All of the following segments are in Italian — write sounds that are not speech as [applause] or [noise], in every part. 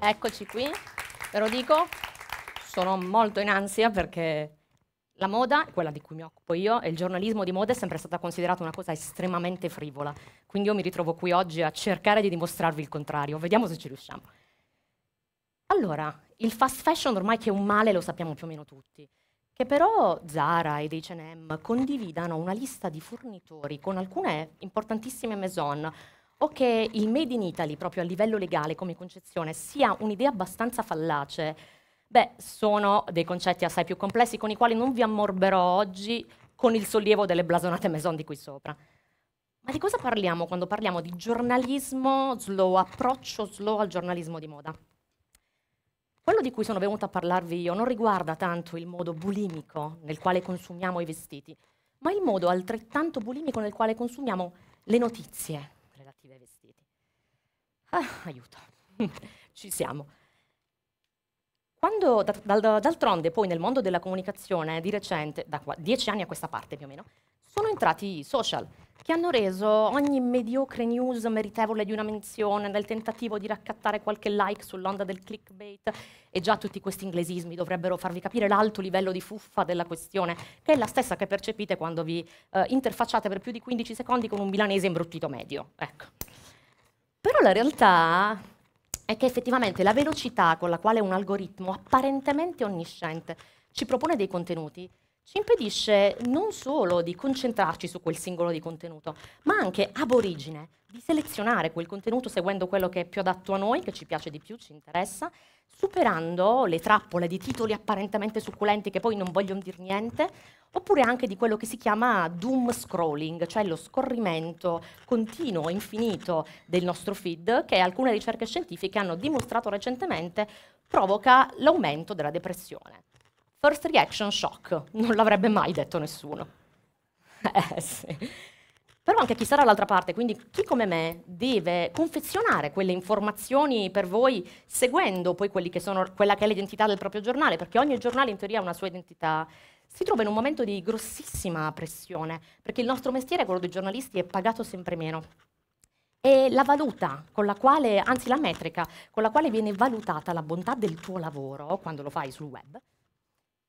Eccoci qui, ve lo dico, sono molto in ansia perché la moda, quella di cui mi occupo io, e il giornalismo di moda è sempre stata considerata una cosa estremamente frivola, quindi io mi ritrovo qui oggi a cercare di dimostrarvi il contrario, vediamo se ci riusciamo. Allora, il fast fashion ormai che è un male lo sappiamo più o meno tutti, che però Zara ed H&M condividano una lista di fornitori con alcune importantissime maison, o che il Made in Italy, proprio a livello legale come concezione, sia un'idea abbastanza fallace, beh, sono dei concetti assai più complessi con i quali non vi ammorberò oggi con il sollievo delle blasonate maison di qui sopra. Ma di cosa parliamo quando parliamo di giornalismo slow, approccio slow al giornalismo di moda? Quello di cui sono venuta a parlarvi io non riguarda tanto il modo bulimico nel quale consumiamo i vestiti, ma il modo altrettanto bulimico nel quale consumiamo le notizie, Ah, aiuto, [laughs] ci siamo. Quando, d'altronde, poi nel mondo della comunicazione di recente, da dieci anni a questa parte più o meno, sono entrati i social, che hanno reso ogni mediocre news meritevole di una menzione nel tentativo di raccattare qualche like sull'onda del clickbait. E già tutti questi inglesismi dovrebbero farvi capire l'alto livello di fuffa della questione, che è la stessa che percepite quando vi eh, interfacciate per più di 15 secondi con un milanese imbruttito medio. Ecco. Però la realtà è che effettivamente la velocità con la quale un algoritmo apparentemente onnisciente ci propone dei contenuti ci impedisce non solo di concentrarci su quel singolo di contenuto, ma anche ab origine di selezionare quel contenuto seguendo quello che è più adatto a noi, che ci piace di più, ci interessa, superando le trappole di titoli apparentemente succulenti che poi non vogliono dire niente, oppure anche di quello che si chiama doom scrolling, cioè lo scorrimento continuo, infinito del nostro feed, che alcune ricerche scientifiche hanno dimostrato recentemente provoca l'aumento della depressione. First reaction shock, non l'avrebbe mai detto nessuno. [laughs] eh sì. Però anche chi sarà dall'altra parte, quindi chi come me deve confezionare quelle informazioni per voi seguendo poi che sono, quella che è l'identità del proprio giornale, perché ogni giornale in teoria ha una sua identità, si trova in un momento di grossissima pressione, perché il nostro mestiere, quello dei giornalisti, è pagato sempre meno. E la valuta con la quale, anzi la metrica con la quale viene valutata la bontà del tuo lavoro quando lo fai sul web,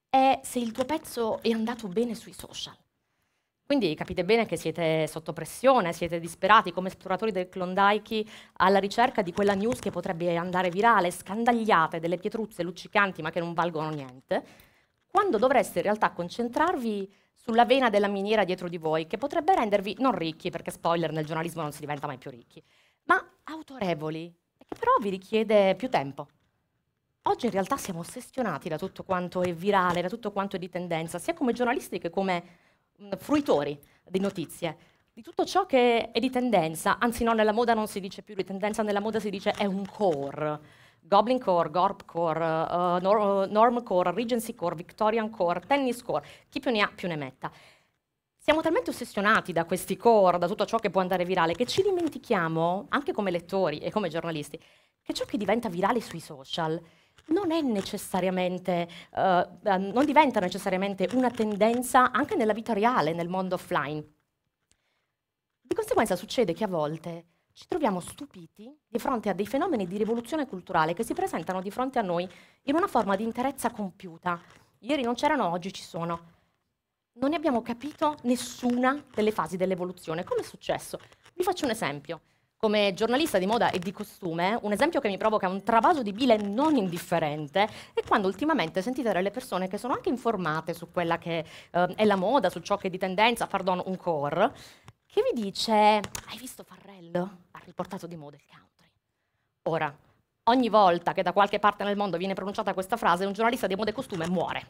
è se il tuo pezzo è andato bene sui social. Quindi capite bene che siete sotto pressione, siete disperati come esploratori del Klondike alla ricerca di quella news che potrebbe andare virale, scandagliate, delle pietruzze luccicanti ma che non valgono niente, quando dovreste in realtà concentrarvi sulla vena della miniera dietro di voi che potrebbe rendervi non ricchi, perché spoiler nel giornalismo non si diventa mai più ricchi, ma autorevoli, che però vi richiede più tempo. Oggi in realtà siamo ossessionati da tutto quanto è virale, da tutto quanto è di tendenza, sia come giornalisti che come mh, fruitori di notizie. Di tutto ciò che è di tendenza, anzi no, nella moda non si dice più di tendenza, nella moda si dice è un core. Goblin Core, Gorp Core, uh, Norm Core, Regency Core, Victorian Core, Tennis Core, chi più ne ha più ne metta. Siamo talmente ossessionati da questi core, da tutto ciò che può andare virale, che ci dimentichiamo, anche come lettori e come giornalisti, che ciò che diventa virale sui social non è necessariamente, uh, non diventa necessariamente una tendenza anche nella vita reale, nel mondo offline. Di conseguenza succede che a volte ci troviamo stupiti di fronte a dei fenomeni di rivoluzione culturale che si presentano di fronte a noi in una forma di interezza compiuta. Ieri non c'erano, oggi ci sono. Non ne abbiamo capito nessuna delle fasi dell'evoluzione. Come è successo? Vi faccio un esempio. Come giornalista di moda e di costume, un esempio che mi provoca un travaso di bile non indifferente è quando ultimamente sentite delle persone che sono anche informate su quella che eh, è la moda, su ciò che è di tendenza, pardon, un core, che vi dice, hai visto Farrello? Ha riportato di moda il country. Ora, ogni volta che da qualche parte nel mondo viene pronunciata questa frase, un giornalista di moda e costume muore.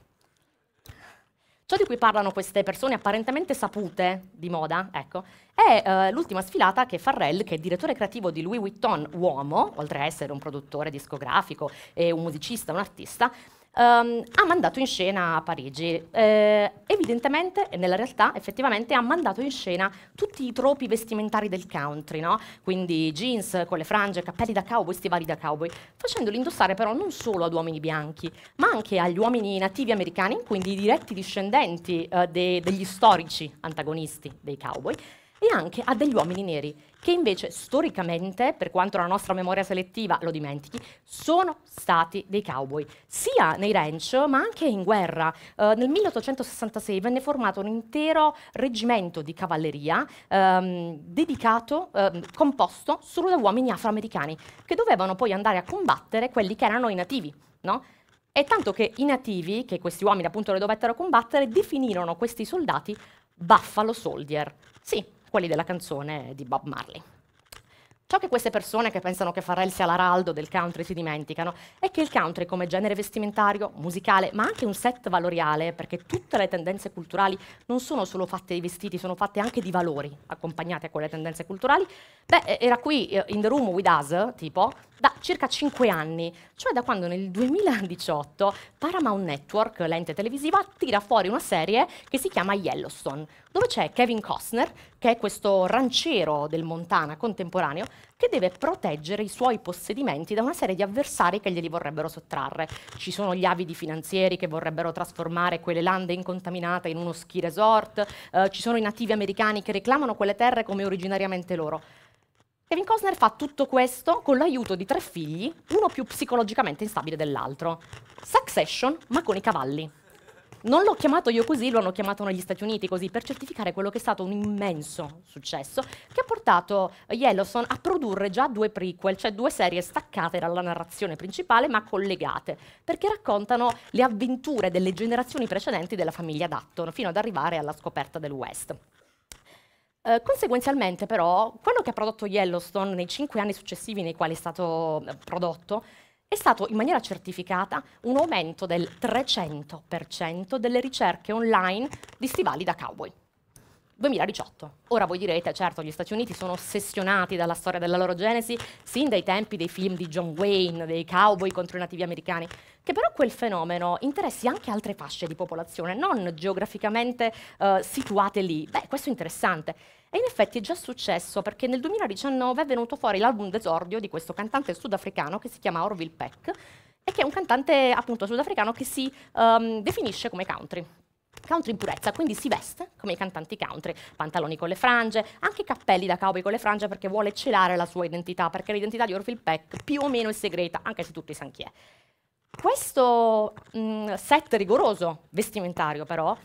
Ciò di cui parlano queste persone apparentemente sapute di moda, ecco, è eh, l'ultima sfilata che Farrell, che è direttore creativo di Louis Vuitton Uomo, oltre a essere un produttore discografico e un musicista, un artista, Um, ha mandato in scena a Parigi. Eh, evidentemente, nella realtà, effettivamente ha mandato in scena tutti i tropi vestimentari del country, no? Quindi jeans con le frange, cappelli da cowboy, stivali da cowboy, facendoli indossare però non solo ad uomini bianchi, ma anche agli uomini nativi americani, quindi i diretti discendenti eh, de degli storici antagonisti dei cowboy, e anche a degli uomini neri, che invece storicamente, per quanto la nostra memoria selettiva lo dimentichi, sono stati dei cowboy, sia nei ranch ma anche in guerra. Eh, nel 1866 venne formato un intero reggimento di cavalleria ehm, dedicato, ehm, composto solo da uomini afroamericani, che dovevano poi andare a combattere quelli che erano i nativi, no? E tanto che i nativi, che questi uomini appunto le dovettero combattere, definirono questi soldati Buffalo Soldier. Sì, quelli della canzone di Bob Marley. Ciò che queste persone che pensano che Farrell sia l'araldo del country si dimenticano è che il country come genere vestimentario, musicale, ma anche un set valoriale, perché tutte le tendenze culturali non sono solo fatte di vestiti, sono fatte anche di valori accompagnate a quelle tendenze culturali, beh, era qui eh, in The Room with Us, tipo, da circa 5 anni, cioè da quando nel 2018 Paramount Network, l'ente televisiva, tira fuori una serie che si chiama Yellowstone, dove c'è Kevin Costner, che è questo ranciero del Montana contemporaneo, che deve proteggere i suoi possedimenti da una serie di avversari che glieli vorrebbero sottrarre. Ci sono gli avidi finanzieri che vorrebbero trasformare quelle lande incontaminate in uno ski resort, eh, ci sono i nativi americani che reclamano quelle terre come originariamente loro. Kevin Costner fa tutto questo con l'aiuto di tre figli, uno più psicologicamente instabile dell'altro. Succession, ma con i cavalli. Non l'ho chiamato io così, lo hanno chiamato negli Stati Uniti così, per certificare quello che è stato un immenso successo che ha portato Yellowstone a produrre già due prequel, cioè due serie staccate dalla narrazione principale ma collegate, perché raccontano le avventure delle generazioni precedenti della famiglia Dutton, fino ad arrivare alla scoperta del West. Uh, conseguenzialmente però quello che ha prodotto Yellowstone nei cinque anni successivi nei quali è stato eh, prodotto è stato in maniera certificata un aumento del 300% delle ricerche online di stivali da cowboy. 2018. Ora voi direte, certo, gli Stati Uniti sono ossessionati dalla storia della loro genesi sin dai tempi dei film di John Wayne, dei cowboy contro i nativi americani, che però quel fenomeno interessi anche altre fasce di popolazione, non geograficamente eh, situate lì. Beh, questo è interessante. E in effetti è già successo perché nel 2019 è venuto fuori l'album d'esordio di questo cantante sudafricano che si chiama Orville Peck e che è un cantante appunto sudafricano che si um, definisce come country country in purezza, quindi si veste come i cantanti country, pantaloni con le frange, anche cappelli da cowboy con le frange perché vuole celare la sua identità, perché l'identità di Orville Peck più o meno è segreta, anche se tutti sanno chi è. Questo mh, set rigoroso vestimentario però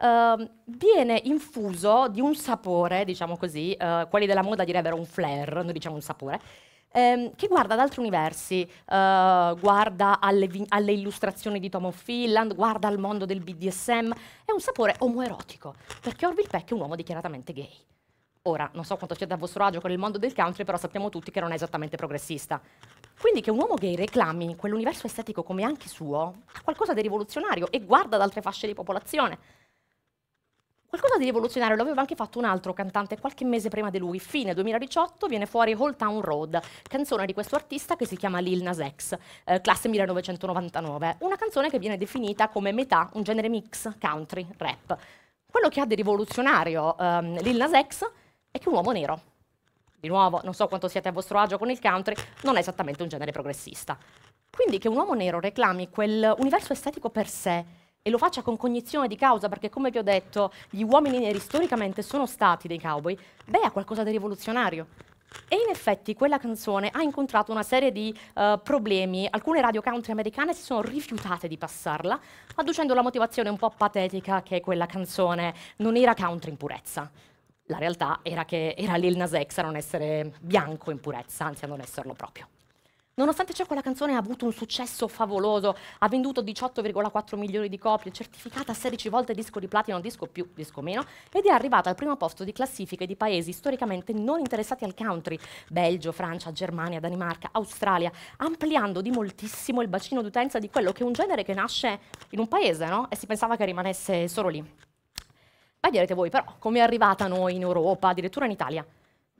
uh, viene infuso di un sapore, diciamo così, uh, quelli della moda direbbero un flair, noi diciamo un sapore, ehm, che guarda ad altri universi, uh, guarda alle, alle, illustrazioni di Tom Finland, guarda al mondo del BDSM, è un sapore omoerotico, perché Orville Peck è un uomo dichiaratamente gay. Ora, non so quanto siete a vostro agio con il mondo del country, però sappiamo tutti che non è esattamente progressista. Quindi che un uomo gay reclami quell'universo estetico come anche suo ha qualcosa di rivoluzionario e guarda ad altre fasce di popolazione. Qualcosa di rivoluzionario l'aveva anche fatto un altro cantante qualche mese prima di lui. Fine 2018 viene fuori Whole Town Road, canzone di questo artista che si chiama Lil Nas X, eh, classe 1999. Una canzone che viene definita come metà un genere mix country, rap. Quello che ha di rivoluzionario ehm, Lil Nas X è che è un uomo nero. Di nuovo, non so quanto siete a vostro agio con il country, non è esattamente un genere progressista. Quindi che un uomo nero reclami quel universo estetico per sé e lo faccia con cognizione di causa, perché come vi ho detto, gli uomini neri storicamente sono stati dei cowboy, beh, ha qualcosa di rivoluzionario. E in effetti quella canzone ha incontrato una serie di uh, problemi. Alcune radio country americane si sono rifiutate di passarla, adducendo la motivazione un po' patetica che quella canzone non era country in purezza. La realtà era che era Lil Nas X a non essere bianco in purezza, anzi a non esserlo proprio. Nonostante ciò quella canzone ha avuto un successo favoloso, ha venduto 18,4 milioni di copie, certificata 16 volte disco di platino, disco più, disco meno, ed è arrivata al primo posto di classifiche di paesi storicamente non interessati al country, Belgio, Francia, Germania, Danimarca, Australia, ampliando di moltissimo il bacino d'utenza di quello che è un genere che nasce in un paese, no? E si pensava che rimanesse solo lì. Ma direte voi però, come è arrivata noi in Europa, addirittura in Italia?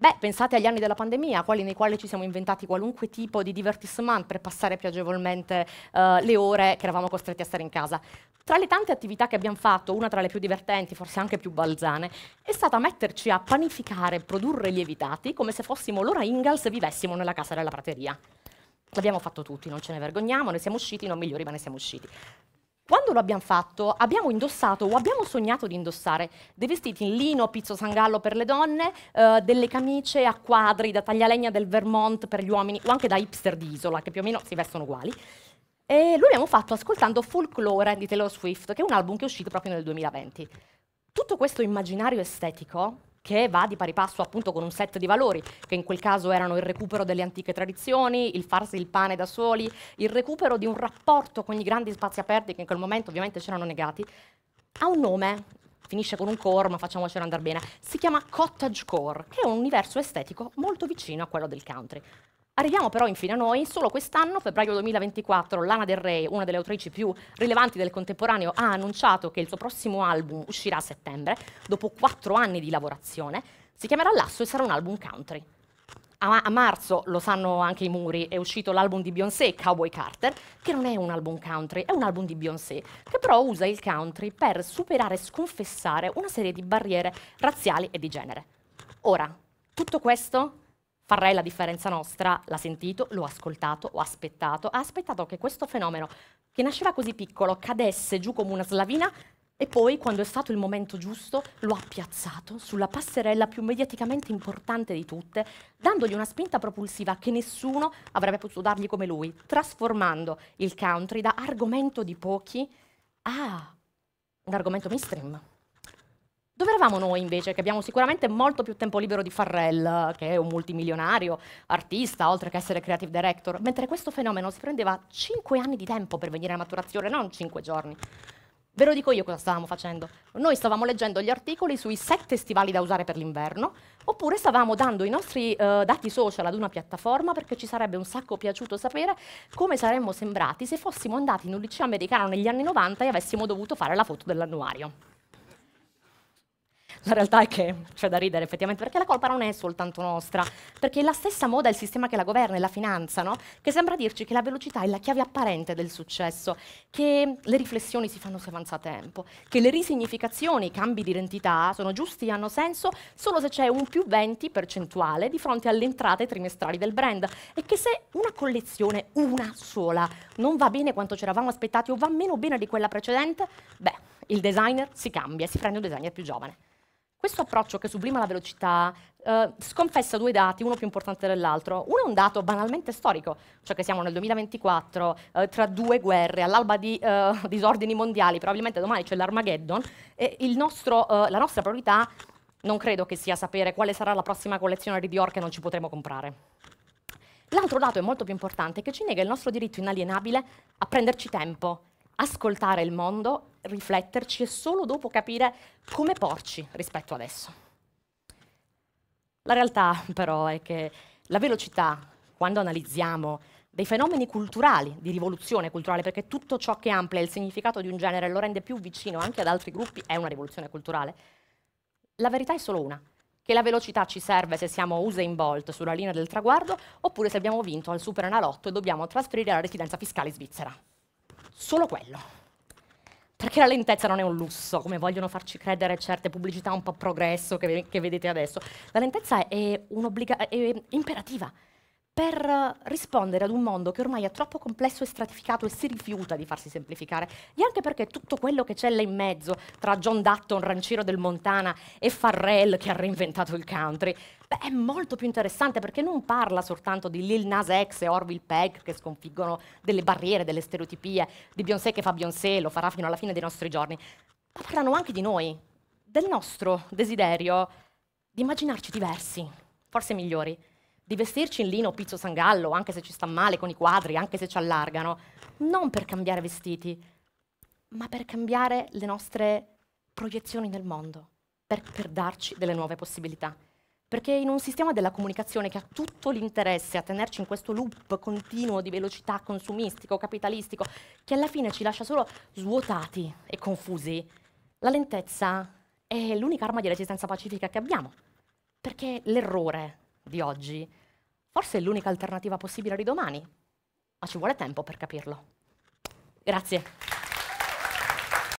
Beh, pensate agli anni della pandemia, quali, nei quali ci siamo inventati qualunque tipo di divertissement per passare più agevolmente uh, le ore che eravamo costretti a stare in casa. Tra le tante attività che abbiamo fatto, una tra le più divertenti, forse anche più balzane, è stata metterci a panificare, produrre lievitati come se fossimo l'ora Ingalls e vivessimo nella casa della prateria. L'abbiamo fatto tutti, non ce ne vergogniamo, ne siamo usciti, non migliori, ma ne siamo usciti. Quando lo abbiamo fatto, abbiamo indossato o abbiamo sognato di indossare dei vestiti in lino pizzo sangallo per le donne, eh, delle camicie a quadri da taglialegna del Vermont per gli uomini o anche da hipster di isola, che più o meno si vestono uguali. E lo abbiamo fatto ascoltando Folklore di Taylor Swift, che è un album che è uscito proprio nel 2020. Tutto questo immaginario estetico che va di pari passo appunto con un set di valori, che in quel caso erano il recupero delle antiche tradizioni, il farsi il pane da soli, il recupero di un rapporto con i grandi spazi aperti che in quel momento ovviamente c'erano negati, ha un nome, finisce con un core, ma facciamocelo andare bene, si chiama Cottage Core, che è un universo estetico molto vicino a quello del country. Arriviamo però infine a noi, solo quest'anno, febbraio 2024, Lana Del Rey, una delle autrici più rilevanti del contemporaneo, ha annunciato che il suo prossimo album uscirà a settembre, dopo quattro anni di lavorazione, si chiamerà Lasso e sarà un album country. A, a marzo, lo sanno anche i muri, è uscito l'album di Beyoncé, Cowboy Carter, che non è un album country, è un album di Beyoncé, che però usa il country per superare e sconfessare una serie di barriere razziali e di genere. Ora, tutto questo farei la differenza nostra, l'ha sentito, l'ho ascoltato, ho aspettato, ha aspettato che questo fenomeno che nasceva così piccolo cadesse giù come una slavina e poi, quando è stato il momento giusto, lo ha piazzato sulla passerella più mediaticamente importante di tutte, dandogli una spinta propulsiva che nessuno avrebbe potuto dargli come lui, trasformando il country da argomento di pochi a un argomento mainstream. Dove eravamo noi invece, che abbiamo sicuramente molto più tempo libero di Farrell, che è un multimilionario, artista, oltre che essere creative director, mentre questo fenomeno si prendeva 5 anni di tempo per venire a maturazione, non 5 giorni. Ve lo dico io cosa stavamo facendo. Noi stavamo leggendo gli articoli sui sette stivali da usare per l'inverno, oppure stavamo dando i nostri eh, dati social ad una piattaforma perché ci sarebbe un sacco piaciuto sapere come saremmo sembrati se fossimo andati in un liceo americano negli anni 90 e avessimo dovuto fare la foto dell'annuario la realtà è che c'è da ridere effettivamente, perché la colpa non è soltanto nostra, perché è la stessa moda è il sistema che la governa, è la finanza, no? che sembra dirci che la velocità è la chiave apparente del successo, che le riflessioni si fanno se avanza tempo, che le risignificazioni, i cambi di identità sono giusti e hanno senso solo se c'è un più 20 percentuale di fronte alle entrate trimestrali del brand e che se una collezione, una sola, non va bene quanto ci eravamo aspettati o va meno bene di quella precedente, beh, il designer si cambia e si prende un designer più giovane. Questo approccio che sublima la velocità eh, sconfessa due dati, uno più importante dell'altro. Uno è un dato banalmente storico, cioè che siamo nel 2024, eh, tra due guerre, all'alba di eh, [laughs] disordini mondiali, probabilmente domani c'è l'Armageddon, e nostro, eh, la nostra priorità non credo che sia sapere quale sarà la prossima collezione di Dior che non ci potremo comprare. L'altro dato è molto più importante, che ci nega il nostro diritto inalienabile a prenderci tempo ascoltare il mondo, rifletterci e solo dopo capire come porci rispetto ad esso. La realtà però è che la velocità, quando analizziamo dei fenomeni culturali, di rivoluzione culturale, perché tutto ciò che amplia il significato di un genere e lo rende più vicino anche ad altri gruppi è una rivoluzione culturale, la verità è solo una, che la velocità ci serve se siamo Usain Bolt sulla linea del traguardo oppure se abbiamo vinto al Super Analotto e dobbiamo trasferire alla residenza fiscale svizzera. Solo quello. Perché la lentezza non è un lusso, come vogliono farci credere certe pubblicità un po' progresso che, che vedete adesso. La lentezza è, è, è imperativa, per rispondere ad un mondo che ormai è troppo complesso e stratificato e si rifiuta di farsi semplificare. E anche perché tutto quello che c'è là in mezzo, tra John Dutton, Ranciro del Montana e Farrell che ha reinventato il country, beh, è molto più interessante perché non parla soltanto di Lil Nas X e Orville Peck che sconfiggono delle barriere, delle stereotipie, di Beyoncé che fa Beyoncé, e lo farà fino alla fine dei nostri giorni, ma parlano anche di noi, del nostro desiderio di immaginarci diversi, forse migliori di vestirci in lino pizzo sangallo, anche se ci sta male con i quadri, anche se ci allargano, non per cambiare vestiti, ma per cambiare le nostre proiezioni nel mondo, per, per darci delle nuove possibilità. Perché in un sistema della comunicazione che ha tutto l'interesse a tenerci in questo loop continuo di velocità consumistico, capitalistico, che alla fine ci lascia solo svuotati e confusi, la lentezza è l'unica arma di resistenza pacifica che abbiamo. Perché l'errore di oggi Forse è l'unica alternativa possibile di domani, ma ci vuole tempo per capirlo. Grazie.